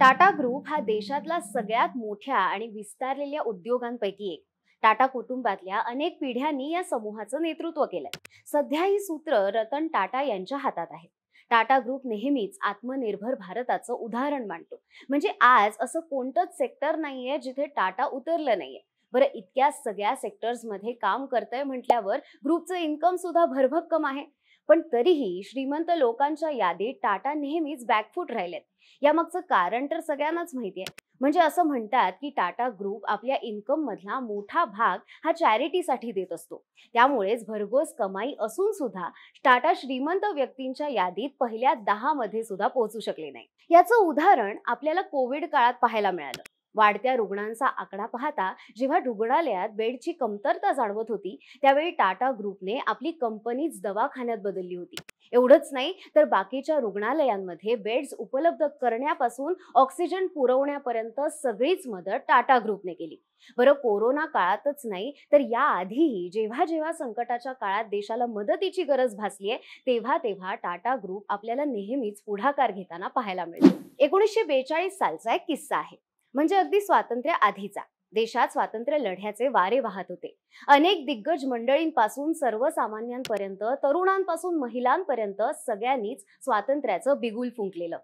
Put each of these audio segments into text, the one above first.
Tata group हा देशातला सगळ्यात मोठ्या आणि विस्तारलेल्या उद्योगांपैकी एक टाटा कुटुंबातल्या अनेक पिढ्यांनी या समूहाचं नेतृत्व केलंय सध्या ही सूत्र रतन टाटा यांच्या हातात आहेत टाटा ग्रुप नेहमीच आत्मनिर्भर भारताचं उदाहरण मांडतो म्हणजे आज असं कोणतंच सेक्टर नाहीये जिथे टाटा उतरलं नाहीये बरं इतक्या सगळ्या सेक्टर्समध्ये काम करतंय म्हटल्यावर ग्रुपचं इन्कम सुद्धा भरभक्कम आहे पण तरीही श्रीमंत लोकांच्या यादीत टाटा नेहमीच बॅकफूट राहिलेत यामागचं कारण तर सगळ्यांनाच माहिती आहे म्हणजे असं म्हणतात की टाटा ग्रुप आपल्या इन्कम मधला मोठा भाग हा चॅरिटीसाठी देत असतो त्यामुळेच भरघोस कमाई असून सुद्धा टाटा श्रीमंत व्यक्तींच्या यादीत पहिल्या दहा मध्ये सुद्धा पोहोचू शकले नाही याचं उदाहरण आपल्याला कोविड काळात पाहायला मिळालं वाढत्या रुग्णांचा आकडा पाहता जेव्हा रुग्णालयात बेडची कमतरता जाणवत होती त्यावेळी टाटा ग्रुपने आपली कंपनीच दवाखान्यात बदलली होती एवढंच नाही तर बाकीच्या रुग्णालयांमध्ये बेड्स उपलब्ध करण्यापासून ऑक्सिजन पुरवण्यापर्यंत सगळीच मदत टाटा ग्रुपने केली बरं कोरोना काळातच नाही तर या आधीही जेव्हा जेव्हा संकटाच्या काळात देशाला मदतीची गरज भासली आहे तेव्हा तेव्हा टाटा ग्रुप आपल्याला नेहमीच पुढाकार घेताना पाहायला मिळतो एकोणीसशे बेचाळीस सालचा एक किस्सा आहे म्हणजे अगदी स्वातंत्र्य आधीचा देशात स्वातंत्र्य लढ्याचे वारे वाहत होते अनेक दिग्गज मंडळींपासून सर्वसामान्यांपर्यंत तरुणांपासून महिलांपर्यंत सगळ्यांनीच स्वातंत्र्याचं बिगुल फुंकलेलं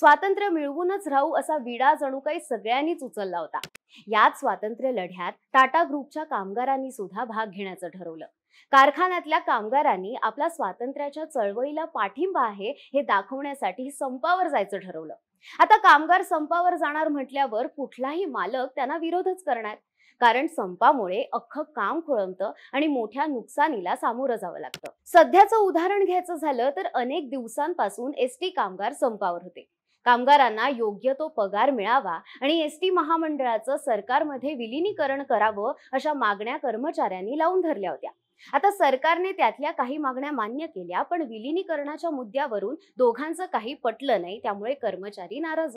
स्वातंत्र्य मिळवूनच राहू असा विडा जणू काही सगळ्यांनीच उचलला होता याच स्वातंत्र्य लढ्यात टाटा ग्रुपच्या कामगारांनी सुद्धा भाग घेण्याचं ठरवलं कारखान्यातल्या कामगारांनी आपल्या स्वातंत्र्याच्या चळवळीला पाठिंबा आहे हे दाखवण्यासाठी संपावर जायचं ठरवलं आता कामगार संपावर जाणार म्हटल्यावर कुठलाही मालक त्यांना विरोधच करणार कारण संपामुळे अख्खं काम खोळंबत आणि मोठ्या नुकसानीला सामोरं जावं लागतं सध्याचं उदाहरण घ्यायचं झालं तर अनेक दिवसांपासून एसटी कामगार संपावर होते कामगारांना योग्य तो पगार मिळावा आणि एस टी महामंडळाचं सरकारमध्ये विलिनीकरण करावं अशा मागण्या कर्मचाऱ्यांनी लावून धरल्या होत्या आता सरकारने त्यातल्या काही मागण्या मान्य केल्या पण विलिनीकरणाच्या मुद्द्यावरून दोघांचं काही पटलं नाही त्यामुळे कर्मचारी नाराज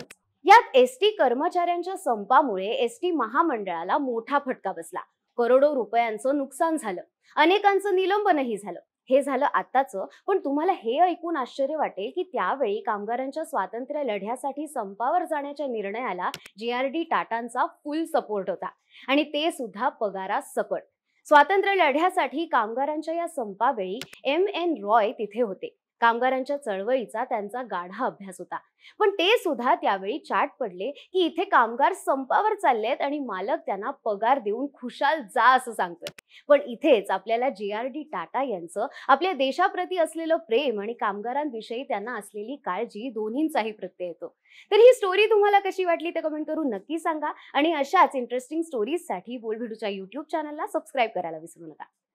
यात एस टी कर्मचाऱ्यांच्या संपामुळे एस टी महामंडळाला मोठा फटका बसला करोडो रुपयांचं नुकसान झालं अनेकांचं निलंबनही झालं हे झालं आताच पण तुम्हाला हे ऐकून आश्चर्य वाटेल की त्यावेळी कामगारांच्या स्वातंत्र्य लढ्यासाठी संपावर जाण्याच्या निर्णयाला जी आर डी टाटांचा फुल सपोर्ट होता आणि ते सुद्धा पगारा सकट स्वातंत्र्य लढ्यासाठी कामगारांच्या या संपावेळी एम एन रॉय तिथे होते कामगारांच्या चळवळीचा त्यांचा गाढा अभ्यास होता पण ते सुद्धा त्यावेळी चाट पडले की इथे कामगार संपावर चाललेत आणि मालक त्यांना पगार देऊन खुशाल जा असं सांगतोय पण इथेच आपल्याला जे आर डी टाटा यांचं आपल्या देशाप्रती असलेलं प्रेम आणि कामगारांविषयी त्यांना असलेली काळजी दोन्हींचाही प्रत्यय येतो तर ही स्टोरी तुम्हाला कशी वाटली ते कमेंट करून नक्की सांगा आणि अशाच इंटरेस्टिंग स्टोरीजसाठी बोलभिडूच्या युट्यूब चॅनलला सबस्क्राईब करायला विसरू नका